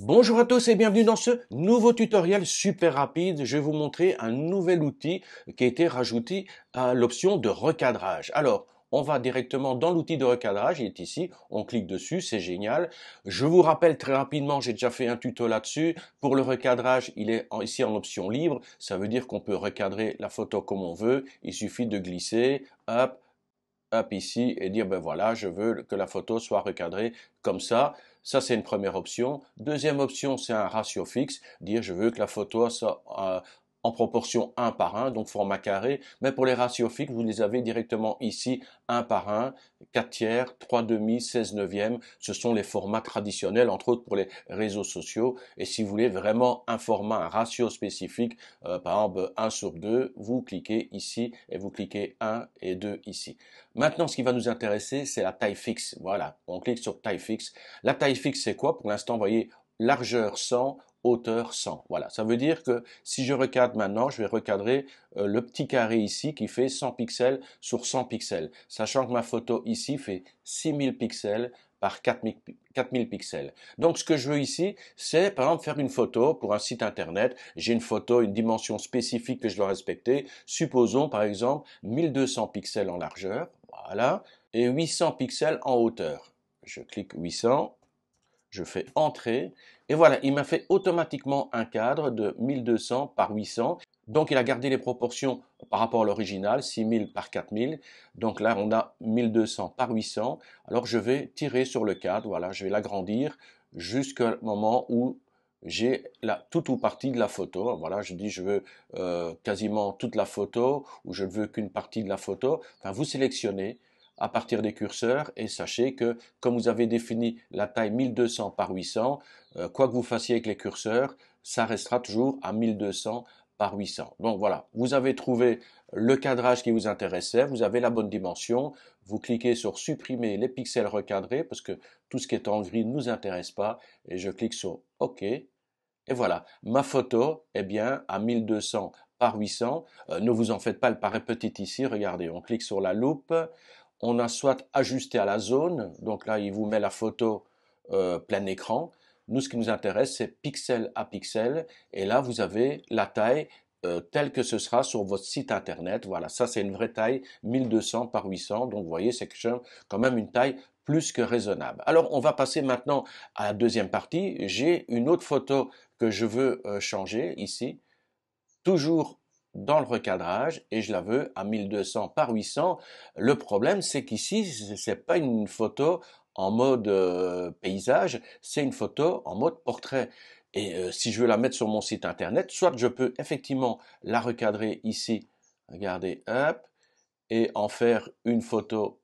Bonjour à tous et bienvenue dans ce nouveau tutoriel super rapide. Je vais vous montrer un nouvel outil qui a été rajouté à l'option de recadrage. Alors, on va directement dans l'outil de recadrage, il est ici, on clique dessus, c'est génial. Je vous rappelle très rapidement, j'ai déjà fait un tuto là-dessus. Pour le recadrage, il est ici en option libre, ça veut dire qu'on peut recadrer la photo comme on veut, il suffit de glisser, hop, hop ici et dire ben voilà, je veux que la photo soit recadrée comme ça. Ça, c'est une première option. Deuxième option, c'est un ratio fixe, dire je veux que la photo soit euh, en proportion 1 par 1, donc format carré, mais pour les ratios fixes, vous les avez directement ici 1 par 1, 4 tiers, 3 demi, 16 neuvième, ce sont les formats traditionnels, entre autres pour les réseaux sociaux, et si vous voulez vraiment un format, un ratio spécifique, euh, par exemple 1 sur 2, vous cliquez ici et vous cliquez 1 et 2 ici. Maintenant, ce qui va nous intéresser, c'est la taille fixe. Voilà, on clique sur taille fixe. La taille fixe, c'est quoi Pour l'instant, vous voyez, largeur 100, hauteur 100. Voilà, ça veut dire que si je recadre maintenant, je vais recadrer euh, le petit carré ici qui fait 100 pixels sur 100 pixels, sachant que ma photo ici fait 6000 pixels par 4000 pixels. Donc ce que je veux ici, c'est par exemple faire une photo pour un site internet. J'ai une photo, une dimension spécifique que je dois respecter. Supposons par exemple 1200 pixels en largeur, voilà, et 800 pixels en hauteur. Je clique 800, je fais entrer, et voilà, il m'a fait automatiquement un cadre de 1200 par 800. Donc il a gardé les proportions par rapport à l'original, 6000 par 4000. Donc là, on a 1200 par 800. Alors je vais tirer sur le cadre, voilà, je vais l'agrandir jusqu'au moment où j'ai la toute ou partie de la photo. Voilà, je dis je veux euh, quasiment toute la photo ou je ne veux qu'une partie de la photo. Enfin, vous sélectionnez à partir des curseurs et sachez que comme vous avez défini la taille 1200 par 800, euh, quoi que vous fassiez avec les curseurs, ça restera toujours à 1200 par 800. Donc voilà, vous avez trouvé le cadrage qui vous intéressait, vous avez la bonne dimension, vous cliquez sur supprimer les pixels recadrés parce que tout ce qui est en gris ne nous intéresse pas et je clique sur OK. Et voilà, ma photo, est eh bien, à 1200 par 800. Euh, ne vous en faites pas, elle paraît petite ici. Regardez, on clique sur la loupe, on a soit ajusté à la zone, donc là il vous met la photo euh, plein écran. Nous, ce qui nous intéresse, c'est pixel à pixel, et là vous avez la taille euh, telle que ce sera sur votre site internet. Voilà, ça c'est une vraie taille 1200 par 800, donc vous voyez c'est quand même une taille plus que raisonnable. Alors on va passer maintenant à la deuxième partie. J'ai une autre photo que je veux euh, changer ici. Toujours dans le recadrage et je la veux à 1200 par 800. Le problème, c'est qu'ici, c'est pas une photo en mode euh, paysage, c'est une photo en mode portrait. Et euh, si je veux la mettre sur mon site internet, soit je peux effectivement la recadrer ici, regardez, hop, et en faire une photo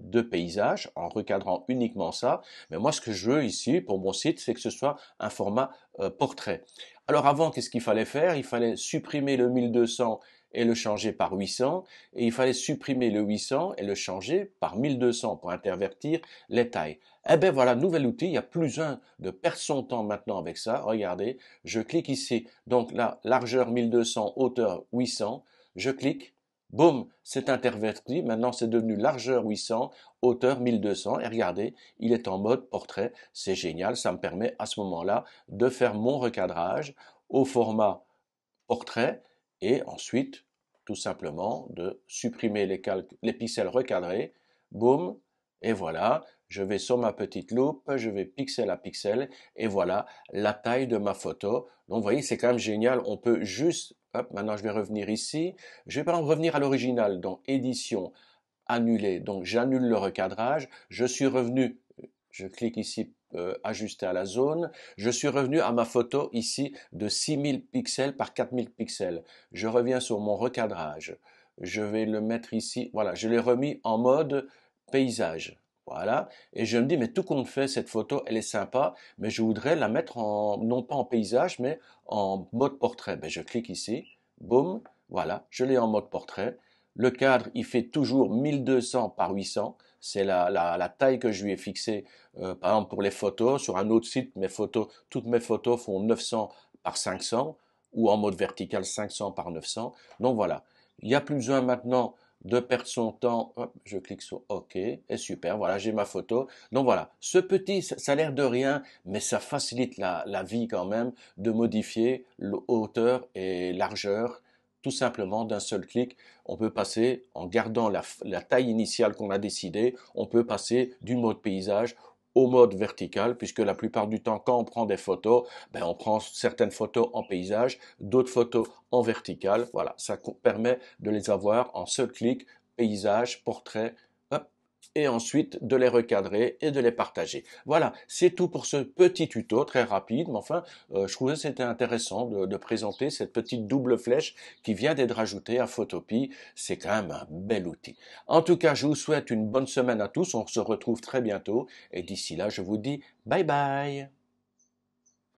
de paysage en recadrant uniquement ça. Mais moi, ce que je veux ici pour mon site, c'est que ce soit un format euh, portrait. Alors avant, qu'est-ce qu'il fallait faire Il fallait supprimer le 1200 et le changer par 800, et il fallait supprimer le 800 et le changer par 1200 pour intervertir les tailles. Eh bien voilà, nouvel outil, il y a plus un de perdre son temps maintenant avec ça. Regardez, je clique ici, donc là, largeur 1200, hauteur 800, je clique, Boum, c'est interverti. Maintenant, c'est devenu largeur 800, hauteur 1200. Et regardez, il est en mode portrait. C'est génial. Ça me permet à ce moment-là de faire mon recadrage au format portrait et ensuite, tout simplement, de supprimer les, pixels recadrés. Boum, et voilà. Je vais sur ma petite loupe, je vais pixel à pixel, et voilà la taille de ma photo. Donc, vous voyez, c'est quand même génial. On peut juste maintenant je vais revenir ici. Je vais par exemple revenir à l'original, donc édition, annuler. Donc j'annule le recadrage. Je suis revenu, je clique ici euh, ajuster à la zone. Je suis revenu à ma photo ici de 6000 pixels par 4000 pixels. Je reviens sur mon recadrage. Je vais le mettre ici. Voilà, je l'ai remis en mode paysage. Voilà. Et je me dis, mais tout compte fait, cette photo, elle est sympa, mais je voudrais la mettre non pas en paysage, mais en mode portrait. Ben, je clique ici, boum, voilà, je l'ai en mode portrait. Le cadre, il fait toujours 1200 par 800. C'est la, la, taille que je lui ai fixée. Euh, par exemple, pour les photos, sur un autre site, mes photos, toutes mes photos font 900 par 500 ou en mode vertical 500 par 900. Donc voilà. Il n'y a plus besoin maintenant de perdre son temps. je clique sur OK et super, voilà, j'ai ma photo. Donc voilà, ce petit, ça a l'air de rien, mais ça facilite la, vie quand même de modifier la hauteur et largeur tout simplement d'un seul clic. On peut passer, en gardant la, la taille initiale qu'on a décidée, on peut passer du mode paysage au mode vertical, puisque la plupart du temps, quand on prend des photos, ben, on prend certaines photos en paysage, d'autres photos en vertical. Voilà, ça permet de les avoir en seul clic, paysage, portrait, et ensuite de les recadrer et de les partager. Voilà, c'est tout pour ce petit tuto très rapide, mais enfin, euh, je trouvais que c'était intéressant de, présenter cette petite double flèche qui vient d'être ajoutée à Photopie. C'est quand même un bel outil. En tout cas, je vous souhaite une bonne semaine à tous. On se retrouve très bientôt et d'ici là, je vous dis bye bye.